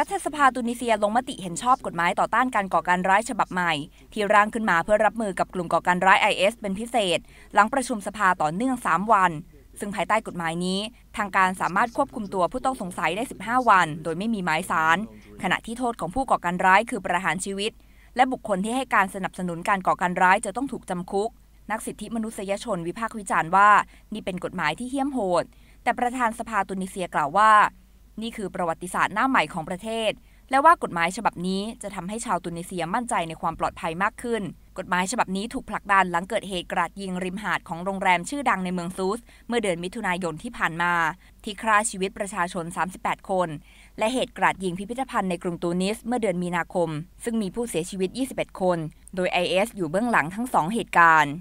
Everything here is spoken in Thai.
รัฐสภาตุนิเซียลงมติเห็นชอบกฎหมายต่อต้านการก่อการร้ายฉบับใหม่ ที่ร่างขึ้นมาเพื่อรับมือกับกลุ่มก่อการร้าย IS เป็นพิเศษ หลังประชุมสภาต่อเนื่อง 3 วัน ซึ่งภายใต้กฎหมายนี้ ทางการสามารถควบคุมตัวผู้ต้องสงสัยได้ 15 วัน โดยไม่มีหมายสาร ขณะที่โทษของผู้ก่อการร้ายคือประหารชีวิต และบุคคลที่ให้การสนับสนุนการก่อการร้ายจะต้องถูกจำคุก นักสิทธิมนุษยชนวิพากษ์วิจารณ์ว่านี่เป็นกฎหมายที่เหี้ยมโหด แต่ประธานสภาตุนิเซียกล่าวว่านี่คือประวัติศาสตร์หน้าใหม่ของประเทศ และว่ากฎหมายฉบับนี้จะทำให้ชาวตุนิเซียมั่นใจในความปลอดภัยมากขึ้น กฎหมายฉบับนี้ถูกผลักดันหลังเกิดเหตุกราดยิงริมหาด ของโรงแรมชื่อดังในเมืองซูส เมื่อเดือนมิถุนายนที่ผ่านมา ที่ฆ่าชีวิตประชาชน 38 คน และเหตุกราดยิงพิพิธภัณฑ์ในกรุงตูนิสเมื่อเดือนมีนาคม ซึ่งมีผู้เสียชีวิต 21 คน โดย IS อยู่เบื้องหลังทั้งสองเหตุการณ์